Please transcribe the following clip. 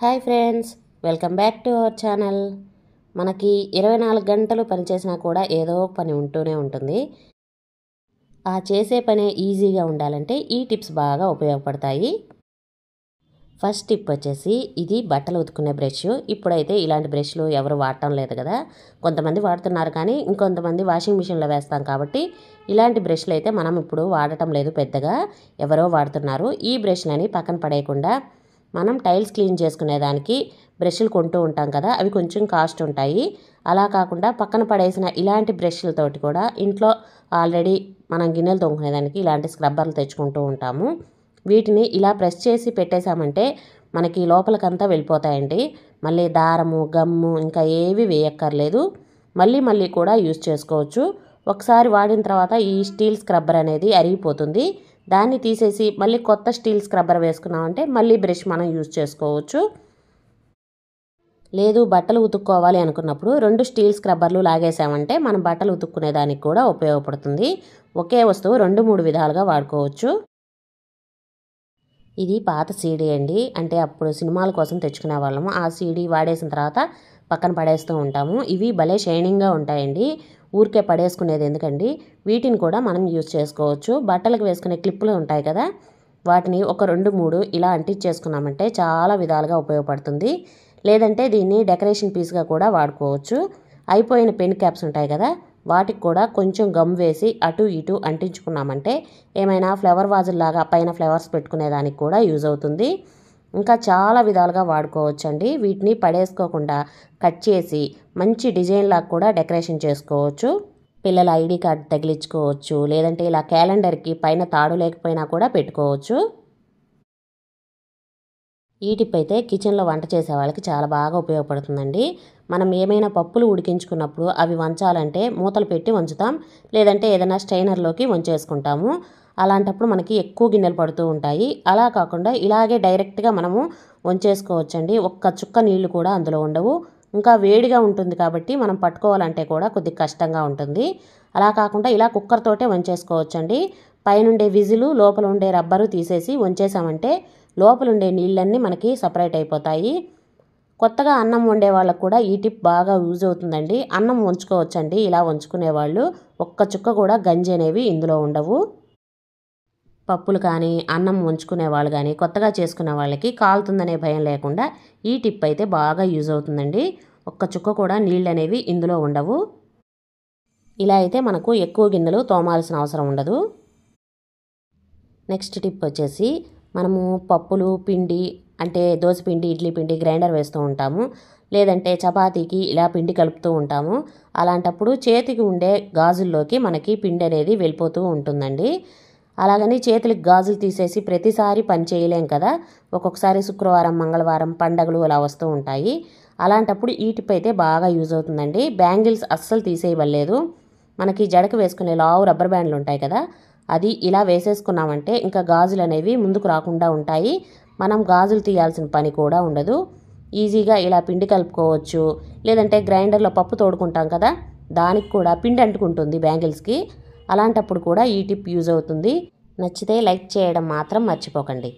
hi friends welcome back to our channel మనకి ఇరవై నాలుగు గంటలు పనిచేసినా కూడా ఏదో పని ఉంటూనే ఉంటుంది ఆ చేసే పని ఈజీగా ఉండాలంటే ఈ టిప్స్ బాగా ఉపయోగపడతాయి ఫస్ట్ టిప్ వచ్చేసి ఇది బట్టలు ఉతుకునే బ్రష్ ఇప్పుడైతే ఇలాంటి బ్రష్లు ఎవరు వాడటం లేదు కదా కొంతమంది వాడుతున్నారు కానీ ఇంకొంతమంది వాషింగ్ మిషన్లో వేస్తాం కాబట్టి ఇలాంటి బ్రష్లు అయితే మనం ఇప్పుడు వాడటం లేదు పెద్దగా ఎవరో వాడుతున్నారు ఈ బ్రష్లని పక్కన పడేయకుండా మనం టైల్స్ క్లీన్ చేసుకునేదానికి బ్రష్లు కొంటూ ఉంటాం కదా అవి కొంచెం కాస్ట్ ఉంటాయి అలా కాకుండా పక్కన పడేసిన ఇలాంటి బ్రష్లతోటి కూడా ఇంట్లో ఆల్రెడీ మనం గిన్నెలు తోముకునేదానికి ఇలాంటి స్క్రబ్బర్లు తెచ్చుకుంటూ ఉంటాము వీటిని ఇలా ప్రెస్ చేసి పెట్టేశామంటే మనకి లోపలికంతా వెళ్ళిపోతాయండి మళ్ళీ దారము గమ్ము ఇంకా ఏవి వేయక్కర్లేదు మళ్ళీ మళ్ళీ కూడా యూజ్ చేసుకోవచ్చు ఒకసారి వాడిన తర్వాత ఈ స్టీల్ స్క్రబ్బర్ అనేది అరిగిపోతుంది దాన్ని తీసేసి మళ్ళీ కొత్త స్టీల్ స్క్రబ్బర్ వేసుకున్నామంటే మళ్ళీ బ్రష్ మనం యూజ్ చేసుకోవచ్చు లేదు బట్టలు ఉతుక్కోవాలి అనుకున్నప్పుడు రెండు స్టీల్ స్క్రబ్బర్లు లాగేసామంటే మనం బట్టలు ఉతుక్కునేదానికి కూడా ఉపయోగపడుతుంది ఒకే వస్తువు రెండు మూడు విధాలుగా వాడుకోవచ్చు ఇది పాత సీడీ అండి అంటే అప్పుడు సినిమాల కోసం తెచ్చుకునే వాళ్ళము ఆ సీడీ వాడేసిన తర్వాత పక్కన పడేస్తూ ఉంటాము ఇవి భలే షైనింగ్గా ఉంటాయండి ఊరికే పడేసుకునేది ఎందుకండి వీటిని కూడా మనం యూజ్ చేసుకోవచ్చు బట్టలకు వేసుకునే క్లిప్పులు ఉంటాయి కదా వాటిని ఒక రెండు మూడు ఇలా అంటించేసుకున్నామంటే చాలా విధాలుగా ఉపయోగపడుతుంది లేదంటే దీన్ని డెకరేషన్ పీస్గా కూడా వాడుకోవచ్చు అయిపోయిన పెన్ క్యాప్స్ ఉంటాయి కదా వాటికి కూడా కొంచెం గమ్ వేసి అటు ఇటు అంటించుకున్నామంటే ఏమైనా ఫ్లవర్ వాజుల్లాగా పైన ఫ్లవర్స్ పెట్టుకునేదానికి కూడా యూజ్ అవుతుంది ఇంకా చాలా విధాలుగా వాడుకోవచ్చండి వీటిని పడేసుకోకుండా కట్ చేసి మంచి డిజైన్ లాగా కూడా డెకరేషన్ చేసుకోవచ్చు పిల్లల ఐడి కార్డ్ తగిలించుకోవచ్చు లేదంటే ఇలా క్యాలెండర్కి పైన తాడు లేకపోయినా కూడా పెట్టుకోవచ్చు ఈ టిప్ అయితే కిచెన్లో వంట చేసే వాళ్ళకి చాలా బాగా ఉపయోగపడుతుందండి మనం ఏమైనా పప్పులు ఉడికించుకున్నప్పుడు అవి వంచాలంటే మూతలు పెట్టి వంచుతాం లేదంటే ఏదైనా స్ట్రైనర్లోకి వంచేసుకుంటాము అలాంటప్పుడు మనకి ఎక్కువ గిన్నెలు పడుతూ ఉంటాయి అలా కాకుండా ఇలాగే డైరెక్ట్గా మనము వంచేసుకోవచ్చండి ఒక్క చుక్క నీళ్లు కూడా అందులో ఉండవు ఇంకా వేడిగా ఉంటుంది కాబట్టి మనం పట్టుకోవాలంటే కూడా కొద్దిగా కష్టంగా ఉంటుంది అలా కాకుండా ఇలా కుక్కర్తోటే వంచేసుకోవచ్చండి పైనుండే విజులు లోపల ఉండే రబ్బరు తీసేసి వంచేసామంటే లోపలుండే నీళ్ళన్నీ మనకి సపరేట్ అయిపోతాయి కొత్తగా అన్నం వండే వాళ్ళకు కూడా ఈ టిప్ బాగా యూజ్ అవుతుందండి అన్నం వంచుకోవచ్చండి ఇలా వంచుకునే వాళ్ళు ఒక్క చుక్క కూడా గంజి అనేవి ఇందులో ఉండవు పప్పులు కానీ అన్నం వంచుకునే వాళ్ళు కానీ కొత్తగా చేసుకునే వాళ్ళకి కాలుతుందనే భయం లేకుండా ఈ టిప్ అయితే బాగా యూజ్ అవుతుందండి ఒక్క చుక్క కూడా నీళ్ళు అనేవి ఇందులో ఉండవు ఇలా అయితే మనకు ఎక్కువ గిన్నెలు తోమాల్సిన అవసరం ఉండదు నెక్స్ట్ టిప్ వచ్చేసి మనము పప్పులు పిండి అంటే దోశ పిండి ఇడ్లీ పిండి గ్రైండర్ వేస్తూ ఉంటాము లేదంటే చపాతీకి ఇలా పిండి కలుపుతూ ఉంటాము అలాంటప్పుడు చేతికి ఉండే గాజుల్లోకి మనకి పిండి అనేది వెళ్ళిపోతూ ఉంటుందండి అలాగని చేతులకు గాజులు తీసేసి ప్రతిసారి పని చేయలేం కదా ఒక్కొక్కసారి శుక్రవారం మంగళవారం పండగలు అలా వస్తూ ఉంటాయి అలాంటప్పుడు ఈ అయితే బాగా యూజ్ అవుతుందండి బ్యాంగిల్స్ అస్సలు తీసేయవలేదు మనకి జడకు వేసుకునే లావు రబ్బర్ బ్యాండ్లు ఉంటాయి కదా అది ఇలా వేసేసుకున్నామంటే ఇంకా గాజులు అనేవి ముందుకు రాకుండా ఉంటాయి మనం గాజులు తీయాల్సిన పని కూడా ఉండదు ఈజీగా ఇలా పిండి కలుపుకోవచ్చు లేదంటే గ్రైండర్లో పప్పు తోడుకుంటాం కదా దానికి కూడా పిండి అంటుకుంటుంది బ్యాంగిల్స్కి అలాంటప్పుడు కూడా ఈ టిప్ యూజ్ అవుతుంది నచ్చితే లైక్ చేయడం మాత్రం మర్చిపోకండి